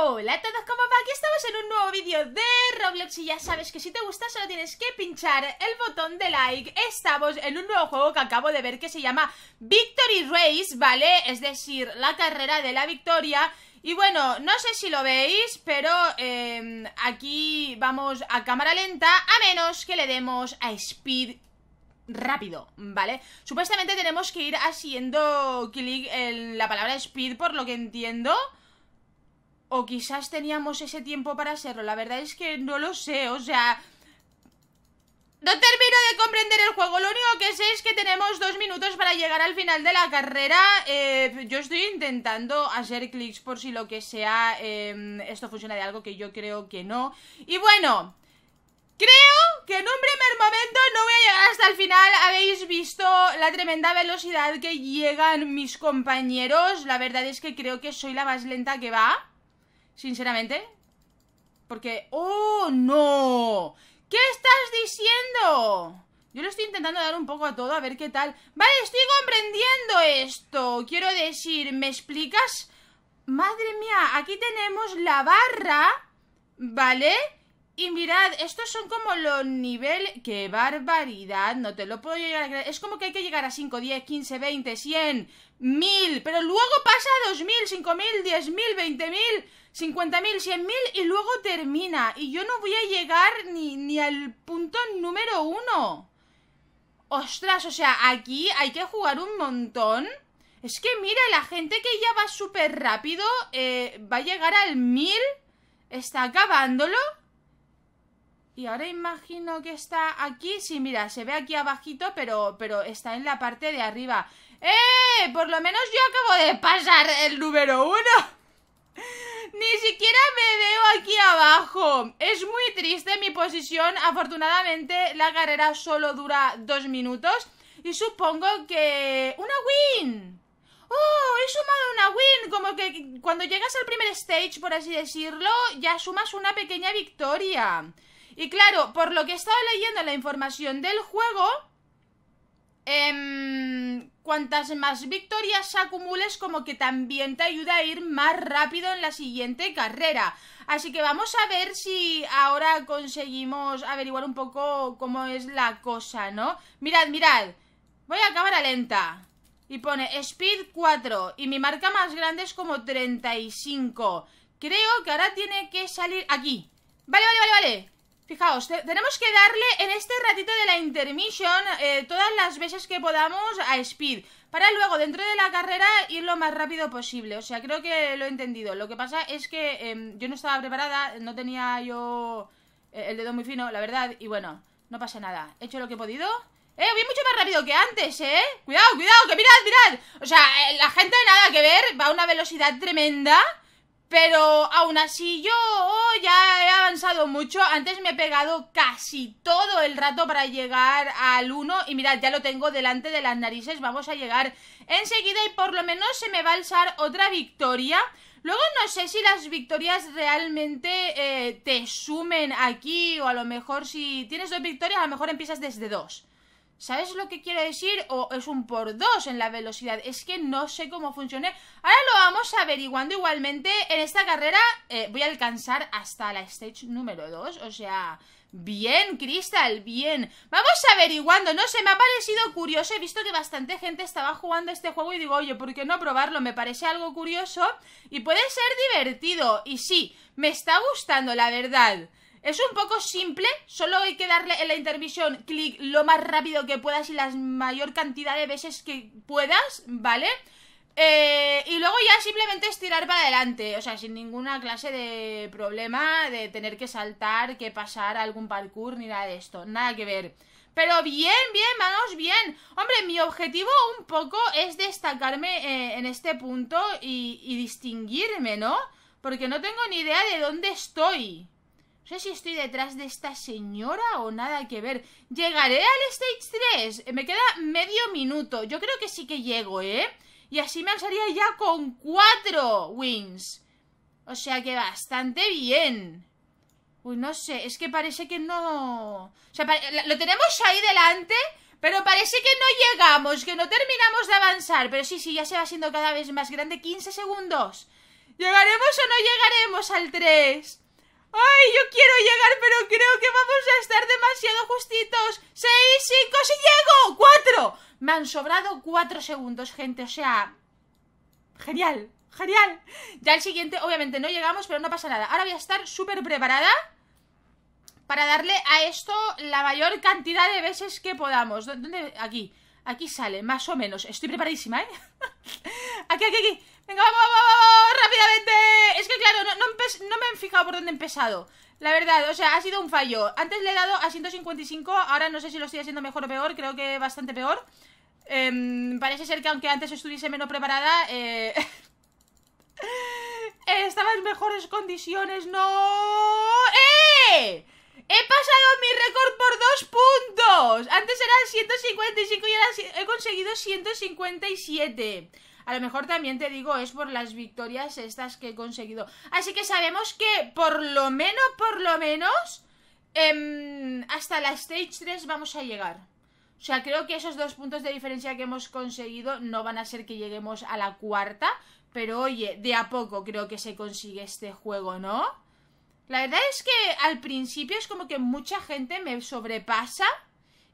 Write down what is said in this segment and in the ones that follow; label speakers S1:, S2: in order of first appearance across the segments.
S1: Hola a todos, ¿cómo va? Aquí estamos en un nuevo vídeo de Roblox y ya sabes que si te gusta solo tienes que pinchar el botón de like Estamos en un nuevo juego que acabo de ver que se llama Victory Race, ¿vale? Es decir, la carrera de la victoria y bueno, no sé si lo veis, pero em, aquí vamos a cámara lenta A menos que le demos a speed rápido, ¿vale? Supuestamente tenemos que ir haciendo clic en la palabra speed por lo que entiendo o quizás teníamos ese tiempo para hacerlo. La verdad es que no lo sé. O sea, no termino de comprender el juego, lo único que sé es que tenemos dos minutos para llegar al final de la carrera eh, Yo estoy intentando hacer clics por si lo que sea em, esto funciona de algo que yo creo que no Y bueno, creo que en un primer momento no voy a llegar hasta el final Habéis visto la tremenda velocidad que llegan mis compañeros, la verdad es que creo que soy la más lenta que va sinceramente. Porque... ¡Oh, no! ¿Qué estás diciendo? Yo lo estoy intentando dar un poco a todo, a ver qué tal. Vale, estoy comprendiendo esto. Quiero decir, ¿me explicas? Madre mía, aquí tenemos la barra, ¿vale? Y mirad, estos son como los niveles... ¡Qué barbaridad! No te lo puedo llegar a creer. Es como que hay que llegar a 5, 10, 15, 20, 100, 1000. Pero luego pasa a 2000, 5000, 10000, 20000, 50000, 100000 y luego termina. Y yo no voy a llegar ni, ni al punto número uno. Ostras, o sea, aquí hay que jugar un montón. Es que mira, la gente que ya va súper rápido eh, va a llegar al 1000. Está acabándolo. Y ahora imagino que está aquí. Sí, mira, se ve aquí abajito, pero, pero está en la parte de arriba. ¡Eh! Por lo menos yo acabo de pasar el número uno. Ni siquiera me veo aquí abajo. Es muy triste mi posición. Afortunadamente la carrera solo dura dos minutos. Y supongo que... ¡Una win! ¡Oh! He sumado una win. Como que cuando llegas al primer stage, por así decirlo, ya sumas una pequeña victoria. Y claro, por lo que he estado leyendo la información del juego, em, cuantas más victorias acumules, como que también te ayuda a ir más rápido en la siguiente carrera. Así que vamos a ver si ahora conseguimos averiguar un poco cómo es la cosa, ¿no? Mirad, mirad. Voy a cámara lenta. Y pone Speed 4. Y mi marca más grande es como 35. Creo que ahora tiene que salir aquí. Vale, vale, vale, vale. Fijaos, tenemos que darle en este ratito de la intermission eh, todas las veces que podamos a Speed para luego dentro de la carrera ir lo más rápido posible. O sea, creo que lo he entendido. Lo que pasa es que em, yo no estaba preparada, no tenía yo eh, el dedo muy fino, la verdad, y bueno, no pasa nada. He hecho lo que he podido. Eh, voy mucho más rápido que antes, ¿eh? Cuidado, cuidado, que mirad, mirad. O sea, eh, la gente nada que ver, va a una velocidad tremenda. Pero aún así yo ya he avanzado mucho. Antes me he pegado casi todo el rato para llegar al 1. Y mirad, ya lo tengo delante de las narices. Vamos a llegar enseguida y por lo menos se me va a alzar otra victoria. Luego no sé si las victorias realmente eh, te sumen aquí o a lo mejor si tienes dos victorias a lo mejor empiezas desde dos. ¿Sabes lo que quiero decir? O es un por dos en la velocidad. Es que no sé cómo funciona. Ahora lo vamos averiguando igualmente. En esta carrera eh, voy a alcanzar hasta la stage número 2. O sea, bien, Crystal, bien. Vamos averiguando. No sé, me ha parecido curioso. He visto que bastante gente estaba jugando este juego y digo, oye, ¿por qué no probarlo? Me parece algo curioso y puede ser divertido. Y sí, me está gustando, la verdad. Es un poco simple, solo hay que darle en la intermisión clic lo más rápido que puedas y la mayor cantidad de veces que puedas, ¿vale? Eh, y luego ya simplemente estirar para adelante, o sea, sin ninguna clase de problema de tener que saltar, que pasar algún parkour ni nada de esto, nada que ver. Pero bien, bien, vamos bien. Hombre, mi objetivo un poco es destacarme eh, en este punto y, y distinguirme, ¿no? Porque no tengo ni idea de dónde estoy sé si estoy detrás de esta señora o nada que ver. Llegaré al Stage 3. Eh, me queda medio minuto. Yo creo que sí que llego, ¿eh? Y así me alzaría ya con cuatro wins. O sea que bastante bien. Uy, no sé. Es que parece que no... O sea, lo tenemos ahí delante... Pero parece que no llegamos, que no terminamos de avanzar. Pero sí, sí, ya se va siendo cada vez más grande. 15 segundos. ¿Llegaremos o no llegaremos al 3? ¡Ay, yo quiero llegar, pero creo que vamos a estar demasiado justitos! ¡Seis, cinco, si llego! ¡Cuatro! Me han sobrado cuatro segundos, gente, o sea... Genial, genial. Ya el siguiente, obviamente, no llegamos, pero no pasa nada. Ahora voy a estar súper preparada para darle a esto la mayor cantidad de veces que podamos. ¿Dónde? Aquí. Aquí sale, más o menos. Estoy preparadísima, ¿eh? aquí, aquí, aquí. Venga, vamos, vamos, rápidamente. Es que claro, no, me he fijado por dónde he empezado. La verdad, o sea, ha sido un fallo. Antes le he dado a 155, ahora no sé si lo estoy haciendo mejor o peor, creo que bastante peor. Em, parece ser que aunque antes estuviese menos preparada, eh, eh, estaba en mejores condiciones. ¡No! ¡Eh! He pasado mi récord por dos puntos. Antes era 155 y ahora he conseguido 157. A lo mejor también te digo, es por las victorias estas que he conseguido. Así que sabemos que por lo menos, por lo menos, em, hasta la Stage 3 vamos a llegar. O sea, creo que esos dos puntos de diferencia que hemos conseguido no van a ser que lleguemos a la cuarta. Pero oye, de a poco creo que se consigue este juego, ¿no? La verdad es que al principio es como que mucha gente me sobrepasa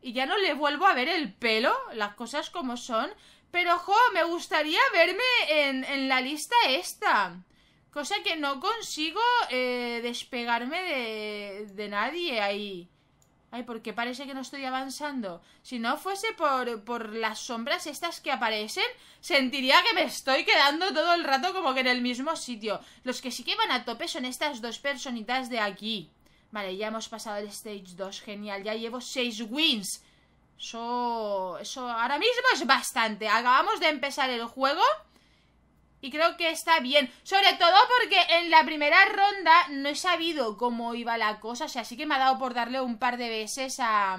S1: y ya no le vuelvo a ver el pelo, las cosas como son. Pero, jo, me gustaría verme en, la lista esta. Cosa que no consigo eh, despegarme de, de nadie ahí. Ay, porque parece que no estoy avanzando. Si no fuese por, por, las sombras estas que aparecen, sentiría que me estoy quedando todo el rato como que en el mismo sitio. Los que sí que van a tope son estas dos personitas de aquí. Vale, ya hemos pasado el stage 2, genial. Ya llevo 6 wins. Eso, eso ahora mismo es bastante. Acabamos de empezar el juego y creo que está bien. Sobre todo porque en la primera ronda no he sabido cómo iba la cosa. O sea, sí que me ha dado por darle un par de veces a,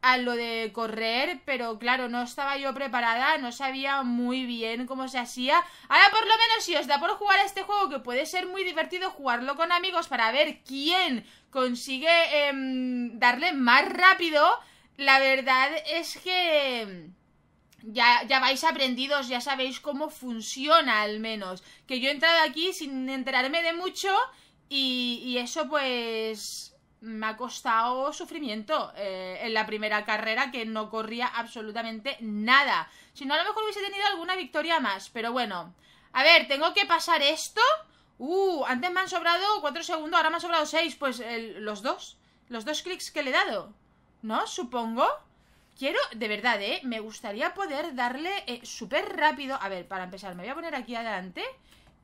S1: a lo de correr. Pero claro, no estaba yo preparada. No sabía muy bien cómo se hacía. Ahora por lo menos si os da por jugar a este juego, que puede ser muy divertido jugarlo con amigos para ver quién consigue em, darle más rápido la verdad es que mm, ya, vais aprendidos, ya sabéis cómo funciona al menos. Que yo he entrado aquí sin enterarme de mucho y, eso pues me ha costado sufrimiento eh, en la primera carrera que no corría absolutamente nada. Si no, a lo mejor hubiese tenido alguna victoria más, pero bueno. A ver, tengo que pasar esto. Uh, antes me han sobrado 4 segundos, ahora me han sobrado 6. Pues los dos, los dos clics que le he dado. ¿No? Supongo. Quiero, de verdad, ¿eh? Me gustaría poder darle eh, súper rápido. A ver, para empezar, me voy a poner aquí adelante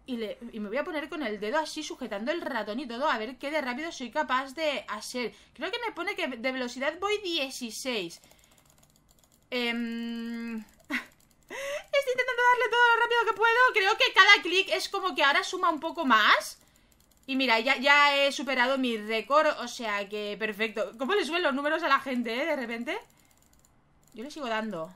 S1: y, me voy a poner con el dedo así, sujetando el ratón y todo, a ver qué de rápido soy capaz de hacer. Creo que me pone que de velocidad voy 16. Em, estoy intentando darle todo lo rápido que puedo. Creo que cada clic es como que ahora suma un poco más. Y mira, ya, ya he superado mi récord, o sea que perfecto. ¿Cómo le suben los números a la gente, eh, de repente? Yo le sigo dando.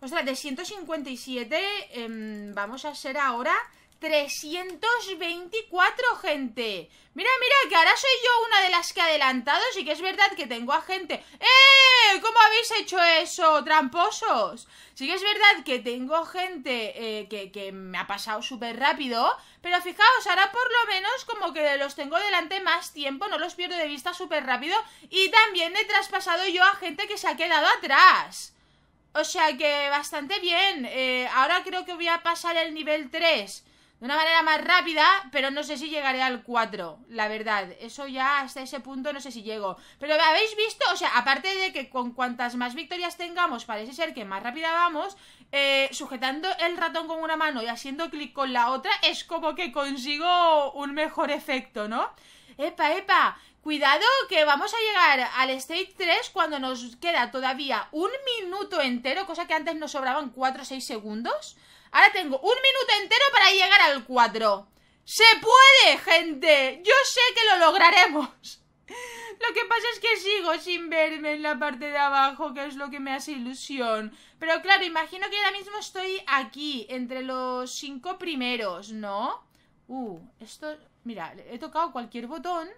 S1: Ostras, de 157 em, vamos a ser ahora 324 gente. Mira, mira, que ahora soy yo una de las que adelantado y que es verdad que tengo a gente. ¡Eh! ¿Cómo habéis hecho eso, tramposos? Sí que es verdad que tengo gente eh, que, me ha pasado súper rápido, pero fijaos, ahora por lo menos como que los tengo delante más tiempo, no los pierdo de vista súper rápido y también he traspasado yo a gente que se ha quedado atrás. O sea que bastante bien. Eh, ahora creo que voy a pasar el nivel 3 de una manera más rápida, pero no sé si llegaré al 4, la verdad. Eso ya hasta ese punto no sé si llego. Pero habéis visto, o sea, aparte de que con cuantas más victorias tengamos, parece ser que más rápida vamos, eh, sujetando el ratón con una mano y haciendo clic con la otra, es como que consigo un mejor efecto, ¿no? Epa, epa, Cuidado que vamos a llegar al state 3 cuando nos queda todavía un minuto entero, cosa que antes nos sobraban 4 o 6 segundos. Ahora tengo un minuto entero para llegar al 4. ¡Se puede, gente! Yo sé que lo lograremos. Lo que pasa es que sigo sin verme en la parte de abajo, que es lo que me hace ilusión. Pero claro, imagino que ahora mismo estoy aquí, entre los cinco primeros, ¿no? Uh, esto... Mira, he tocado cualquier botón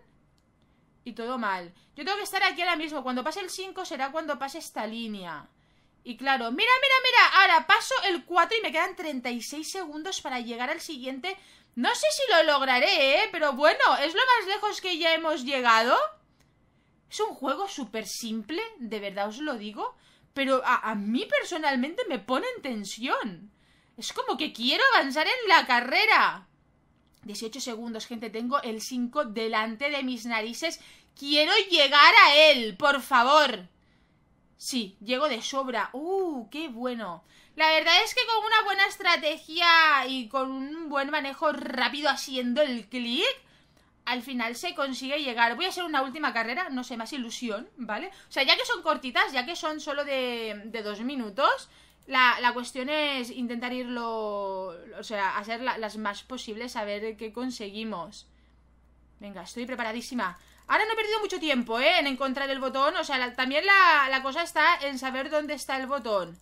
S1: y todo mal. Yo tengo que estar aquí ahora mismo. Cuando pase el 5 será cuando pase esta línea. Y claro, mira, mira, mira, ahora paso el 4 y me quedan 36 segundos para llegar al siguiente. No sé si lo lograré, ¿eh? pero bueno, es lo más lejos que ya hemos llegado. Es un juego súper simple, de verdad os lo digo, pero a, a mí personalmente me pone en tensión. Es como que quiero avanzar en la carrera. 18 segundos, gente, tengo el 5 delante de mis narices. Quiero llegar a él, por favor. Sí, llego de sobra. ¡Uh, qué bueno! La verdad es que con una buena estrategia y con un buen manejo rápido haciendo el clic, al final se consigue llegar. Voy a hacer una última carrera, no sé, más ilusión, ¿vale? O sea, ya que son cortitas, ya que son solo de, dos minutos, la, cuestión es intentar irlo, o sea, hacer las más posibles, a ver qué conseguimos. Venga, estoy preparadísima. Ahora no he perdido mucho tiempo, ¿eh? En encontrar el botón. O sea, también la, cosa está en saber dónde está el botón.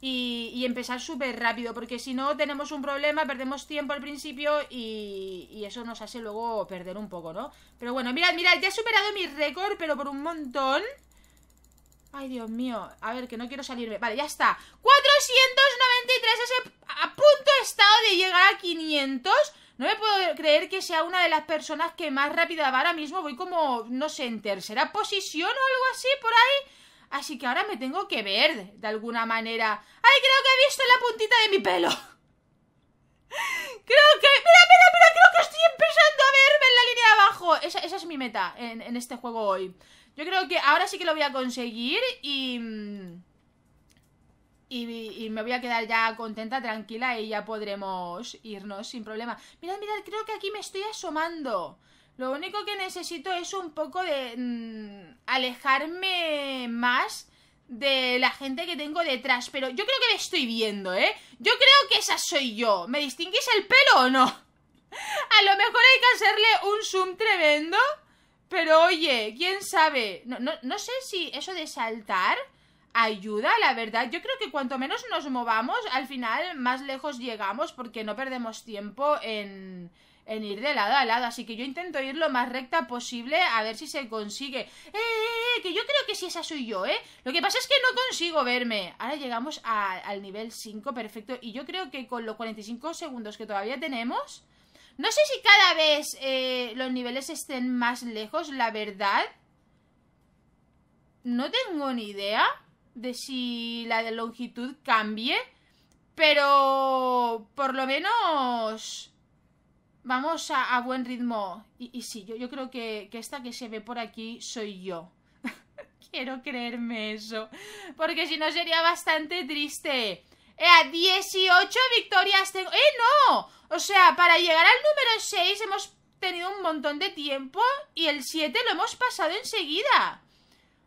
S1: Y, empezar súper rápido, porque si no tenemos un problema, perdemos tiempo al principio y, eso nos hace luego perder un poco, ¿no? Pero bueno, mirad, mirad, ya he superado mi récord, pero por un montón. Ay, Dios mío. A ver, que no quiero salirme. Vale, ya está. 493 Ese a punto estado de llegar a 500. No me puedo creer que sea una de las personas que más rápida va ahora mismo. Voy como, no sé, en tercera posición o algo así por ahí. Así que ahora me tengo que ver de alguna manera. ¡Ay, creo que he visto la puntita de mi pelo! creo que... ¡Mira, mira, mira! Creo que estoy empezando a verme en la línea de abajo. Esa, es mi meta en, en este juego hoy. Yo creo que ahora sí que lo voy a conseguir y... Mm, y, me voy a quedar ya contenta, tranquila y ya podremos irnos sin problema. Mirad, mirad, creo que aquí me estoy asomando. Lo único que necesito es un poco de mm, alejarme más de la gente que tengo detrás, pero yo creo que me estoy viendo, ¿eh? Yo creo que esa soy yo. ¿Me distinguís el pelo o no? A lo mejor hay que hacerle un zoom tremendo, pero oye, quién sabe. no, no sé si eso de saltar ayuda, la verdad. Yo creo que cuanto menos nos movamos, al final más lejos llegamos porque no perdemos tiempo en, en ir de lado a lado. Así que yo intento ir lo más recta posible a ver si se consigue. eh, eh, eh que yo creo que si esa soy yo, ¿eh? Lo que pasa es que no consigo verme. Ahora llegamos al nivel 5, perfecto. Y yo creo que con los 45 segundos que todavía tenemos... No sé si cada vez eh, los niveles estén más lejos, la verdad. No tengo ni idea de si la de longitud cambie, pero por lo menos vamos a, buen ritmo. Y, y sí, yo, yo creo que, esta que se ve por aquí soy yo. Quiero creerme eso, porque si no sería bastante triste. A 18 victorias tengo. ¡Eh, no! O sea, para llegar al número 6 hemos tenido un montón de tiempo y el 7 lo hemos pasado enseguida.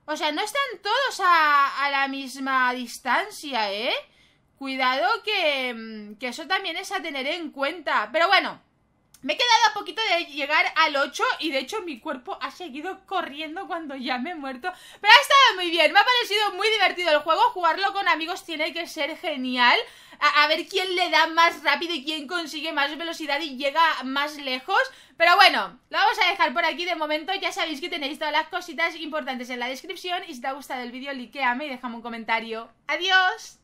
S1: O sea, no están todos a, la misma distancia, ¿eh? Cuidado que, mm, que eso también es a tener en cuenta. Pero bueno, me he quedado a poquito de llegar al 8 y de hecho mi cuerpo ha seguido corriendo cuando ya me he muerto. Pero ha estado muy bien, me ha parecido muy divertido el juego. Jugarlo con amigos tiene que ser genial. A, ver quién le da más rápido y quién consigue más velocidad y llega más lejos. Pero bueno, lo vamos a dejar por aquí de momento. Ya sabéis que tenéis todas las cositas importantes en la descripción. Y si te ha gustado el vídeo, likeame y déjame un comentario. ¡Adiós!